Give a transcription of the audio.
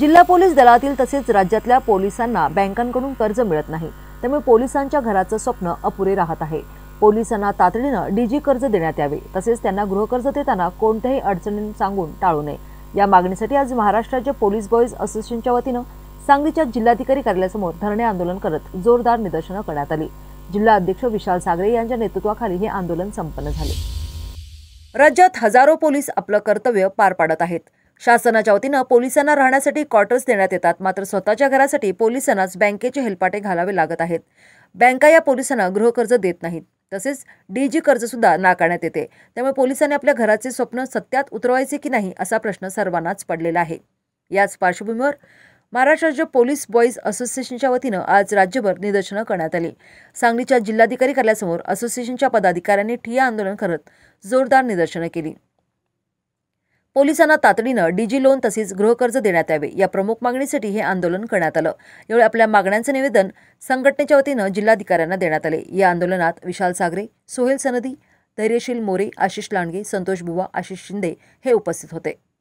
जिल्हा पोलीस दलातील तसेच राज्यातल्या पोलिसांना बँकांकडून कर्ज मिळत नाही त्यामुळे पोलिसांच्या घराचं स्वप्न अपुरे राहत आहे पोलिसांना तातडीनं डीजी कर्ज देण्यात यावे तसेच त्यांना गृहकर्ज देताना कोणत्याही अडचणी सांगून टाळू नये या मागणीसाठी आज महाराष्ट्राच्या पोलीस बॉईज असोसिएशनच्या वतीनं सांगलीच्या जिल्हाधिकारी कार्यालयासमोर धरणे आंदोलन करत जोरदार निदर्शनं करण्यात आली जिल्हा अध्यक्ष विशाल सागरे यांच्या नेतृत्वाखाली हे आंदोलन संपन्न झाले राज्यात हजारो पोलीस आपलं कर्तव्य पार पाडत आहेत शासनाच्या वतीनं पोलिसांना राहण्यासाठी क्वार्टर्स देण्यात येतात मात्र स्वतःच्या घरासाठी पोलिसांनाच बँकेचे हेलपाटे घालावे लागत आहेत बँका या पोलिसांना गृहकर्ज देत नाहीत तसेच डी जी कर्जसुद्धा नाकारण्यात येते त्यामुळे पोलिसांनी आपल्या घराचे स्वप्न सत्यात उतरवायचे की नाही असा प्रश्न सर्वांनाच पडलेला आहे याच पार्श्वभूमीवर महाराष्ट्र राज्य पोलीस बॉईज असोसिएशनच्या वतीनं आज राज्यभर निदर्शनं करण्यात आली सांगलीच्या जिल्हाधिकारी कार्यालयासमोर असोसिएशनच्या पदाधिकाऱ्यांनी ठिया आंदोलन करत जोरदार निदर्शनं केली पोलिसांना तातडीनं डीजी लोन तसेच गृहकर्ज देण्यात यावे या प्रमुख मागणीसाठी हे आंदोलन करण्यात आलं यावेळी आपल्या मागण्यांचं निवेदन संघटनेच्या वतीनं जिल्हाधिकाऱ्यांना देण्यात आले या आंदोलनात विशाल सागरे सोहेल सनदी धैर्यशील मोरे आशिष लांडगे संतोष बुवा आशिष शिंदे हे उपस्थित होते